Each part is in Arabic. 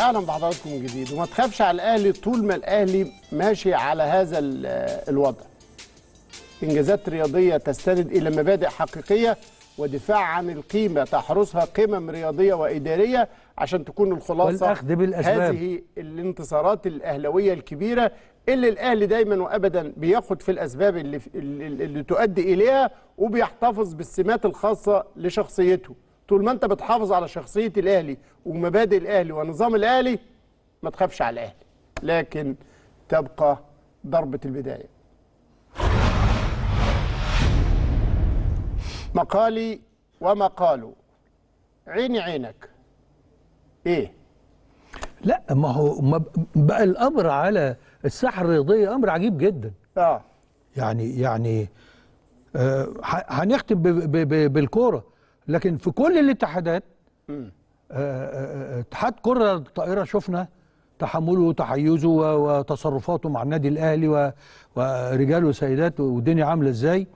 اهلا بحضراتكم من جديد وما تخافش على الاهلي طول ما الاهلي ماشي على هذا الوضع انجازات رياضيه تستند الى مبادئ حقيقيه ودفاع عن القيمه تحرسها قمم رياضيه واداريه عشان تكون الخلاصه والاخذ بالاسباب هذه الانتصارات الاهلاويه الكبيره اللي الاهلي دايما وابدا بياخد في الاسباب اللي, اللي تؤدي اليها وبيحتفظ بالسمات الخاصه لشخصيته طول ما انت بتحافظ على شخصيه الاهلي ومبادئ الاهلي ونظام الاهلي ما تخافش على الاهلي لكن تبقى ضربه البدايه مقالي وما قالوا عيني عينك ايه لا ما هو ما بقى الامر على الساحه الرياضيه امر عجيب جدا اه يعني يعني آه هنختم بالكوره لكن في كل الاتحادات آه، آه، آه، اتحاد كره الطائره شفنا تحمله وتحيزه وتصرفاته مع النادي الاهلي ورجال وسيدات والدنيا عامله ازاي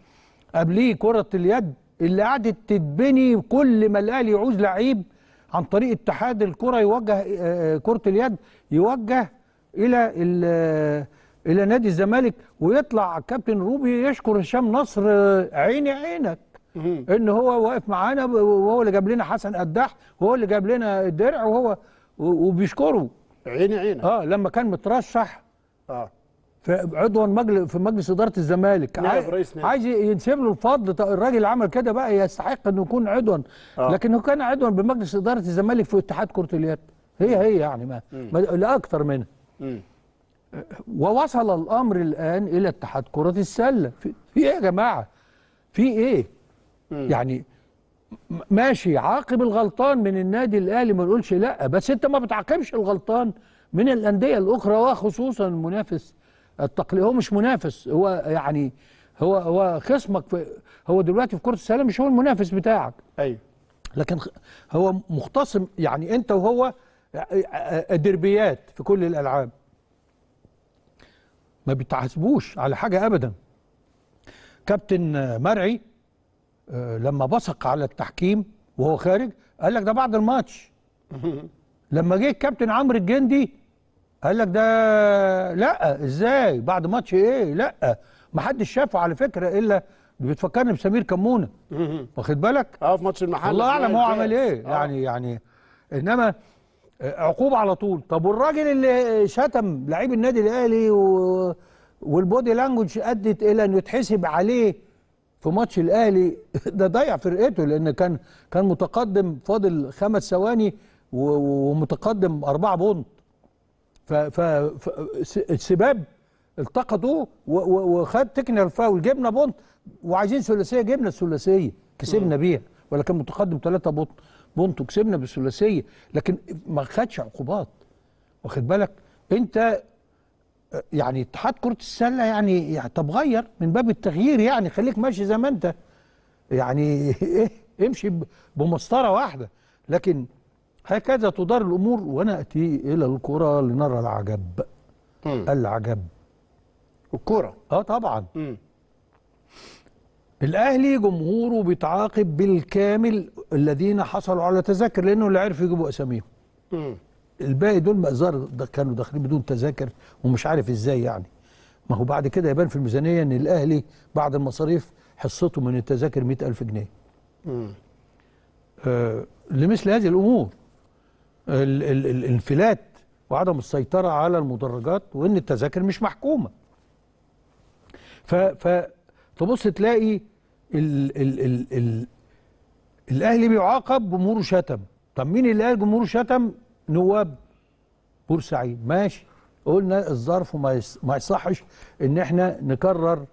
قبليه كره اليد اللي قعدت تتبني كل ما الاهلي يعوز لعيب عن طريق اتحاد الكره يوجه كره اليد يوجه الى الى نادي الزمالك ويطلع كابتن روبي يشكر هشام نصر عيني عينك ان هو واقف معانا وهو اللي جاب لنا حسن قداح وهو اللي جاب لنا الدرع وهو وبيشكره عيني عيني اه لما كان مترشح اه في عضوا مجلس في مجلس اداره الزمالك عايز, عايز ينسب له الفضل الراجل عمل كده بقى يستحق انه يكون عضوا آه. لكنه كان عضوا بمجلس اداره الزمالك في اتحاد كره اليد هي هي يعني ما, ما لا اكثر منها ووصل الامر الان الى اتحاد كره السله في ايه يا جماعه في ايه مم. يعني ماشي عاقب الغلطان من النادي الاهلي ما نقولش لا بس انت ما بتعاقبش الغلطان من الانديه الاخرى وخصوصا المنافس التقليدي هو مش منافس هو يعني هو هو خصمك في هو دلوقتي في كره السله مش هو المنافس بتاعك ايوه لكن هو مختصم يعني انت وهو ديربيات في كل الالعاب ما بتحاسبوش على حاجه ابدا كابتن مرعي آه، لما بصق على التحكيم وهو خارج قال لك ده بعد الماتش لما جه الكابتن عمرو الجندي قال لك ده لا ازاي بعد ماتش ايه لا ما حدش شافه على فكره الا بتفكرني بسمير كمونه واخد بالك اه في ماتش المحل الله اعلم هو عمل ايه آه. يعني يعني انما آه، عقوبه على طول طب والراجل اللي شتم لعيب النادي الاهلي و... والبودي لانجوج ادت الى انه يتحسب عليه في ماتش الاهلي ده ضيع فرقته لان كان كان متقدم فاضل خمس ثواني ومتقدم أربعة بونت فالسباب التقطوه وخد تكنه الفاول جبنا بونت وعايزين ثلاثيه جبنا الثلاثيه كسبنا بيها ولا كان متقدم ثلاثه بونت بونت وكسبنا بالثلاثيه لكن ما خدش عقوبات واخد بالك انت يعني اتحاد كره السله يعني, يعني طب غير من باب التغيير يعني خليك ماشي زي ما انت يعني ايه امشي بمسطره واحده لكن هكذا تدار الامور وناتي الى الكره لنرى العجب م. العجب الكره اه طبعا م. الاهلي جمهوره بيتعاقب بالكامل الذين حصلوا على تذاكر لانه اللي عرف يجيبوا اساميهم الباقي دول مأزار كانوا داخلين بدون تذاكر ومش عارف ازاي يعني ما هو بعد كده يبان في الميزانيه ان الاهلي بعد المصاريف حصته من التذاكر 100000 جنيه امم آه لمثل هذه الامور ال ال الانفلات وعدم السيطره على المدرجات وان التذاكر مش محكومه ف ف تبص تلاقي ال ال ال ال الاهلي بيعاقب جمهوره شتم طب مين اللي قال جمهوره شتم نواب بورسعيد ماشي قلنا الظرف وما يصحش ان احنا نكرر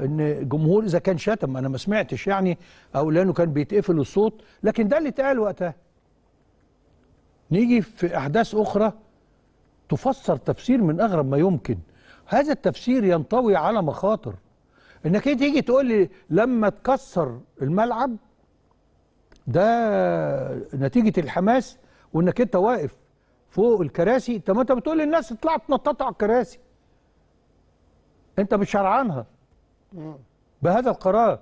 ان جمهور اذا كان شتم انا ما سمعتش يعني او لانه كان بيتقفل الصوت لكن ده اللي اتقال وقتها نيجي في احداث اخرى تفسر تفسير من اغرب ما يمكن هذا التفسير ينطوي على مخاطر انك إيه تيجي تقول لي لما تكسر الملعب ده نتيجه الحماس وانك انت واقف فوق الكراسي طب ما انت بتقول للناس اطلعوا تنططوا على الكراسي انت بتشرعنها بهذا القرار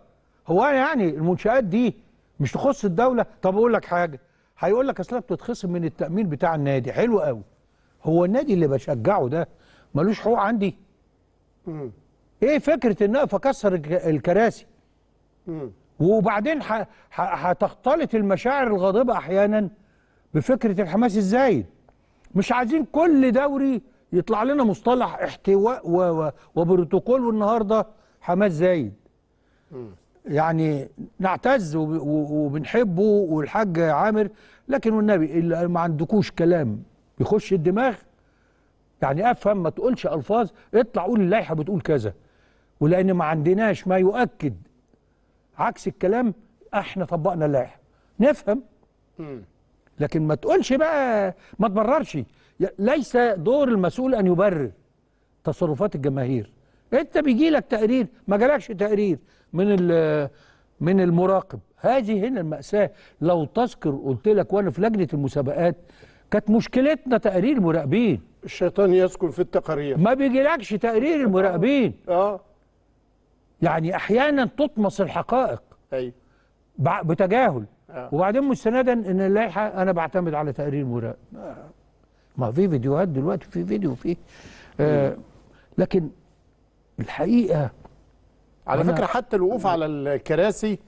هو يعني المنشآت دي مش تخص الدولة طب أقول لك حاجة هيقول لك أصلها بتتخصم من التأمين بتاع النادي حلو قوي هو النادي اللي بشجعه ده ملوش حقوق عندي إيه فكرة إن أقف أكسر الكراسي وبعدين هتختلط المشاعر الغاضبة أحيانا بفكره الحماس الزايد مش عايزين كل دوري يطلع لنا مصطلح احتواء و... و... وبروتوكول والنهارده حماس زايد يعني نعتز وب... وبنحبه والحاج عامر لكن والنبي اللي ما عندكوش كلام يخش الدماغ يعني افهم ما تقولش الفاظ اطلع قول اللائحه بتقول كذا ولان ما عندناش ما يؤكد عكس الكلام احنا طبقنا اللائحه نفهم لكن ما تقولش بقى ما تبررش ليس دور المسؤول ان يبرر تصرفات الجماهير انت بيجي لك تقرير ما جالكش تقرير من من المراقب هذه هنا المأساة لو تذكر قلت لك وانا في لجنة المسابقات كانت مشكلتنا تقرير المراقبين الشيطان يسكن في التقارير ما بيجيلكش تقرير المراقبين اه, آه. يعني احيانا تطمس الحقائق ايوه بتجاهل آه. وبعدين مستندا ان اللائحه انا بعتمد على تقرير مراقب آه. ما في فيديوهات دلوقتي في فيديو في آه لكن الحقيقه على فكره حتى الوقوف على الكراسي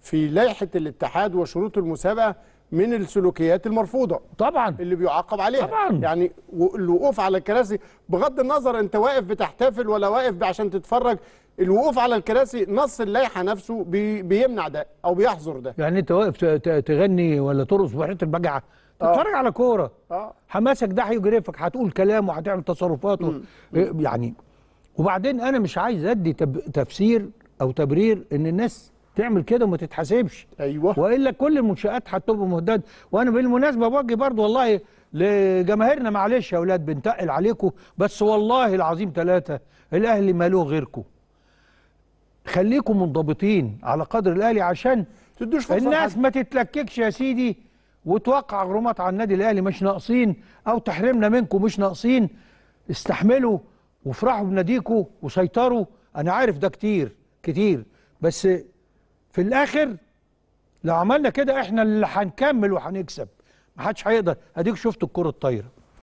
في لائحه الاتحاد وشروط المسابقه من السلوكيات المرفوضه طبعا اللي بيعاقب عليها طبعا يعني الوقوف على الكراسي بغض النظر انت واقف بتحتفل ولا واقف عشان تتفرج الوقوف على الكراسي نص اللائحه نفسه بي بيمنع ده او بيحظر ده يعني انت واقف تغني ولا ترقص بحيره البجعه تتفرج آه. على كوره آه. حماسك ده هيجرفك هتقول كلام وهتعمل تصرفات و... آه، يعني وبعدين انا مش عايز ادي تب... تفسير او تبرير ان الناس تعمل كده وما تتحاسبش ايوه والا كل المنشات هتبقى مهدده وانا بالمناسبه بوجه برضو والله لجماهيرنا معلش يا اولاد بنتقل عليكم بس والله العظيم ثلاثه الاهلي مالوه غيركم خليكم منضبطين على قدر الاهلي عشان تدوش الناس ما تتلككش يا سيدي وتوقع غرامات على النادي الاهلي مش ناقصين او تحرمنا منكم مش ناقصين استحملوا وافرحوا بناديكم وسيطروا انا عارف ده كتير كتير بس في الاخر لو عملنا كده احنا اللي هنكمل وهنكسب محدش هيقدر اديك شفت الكره الطايره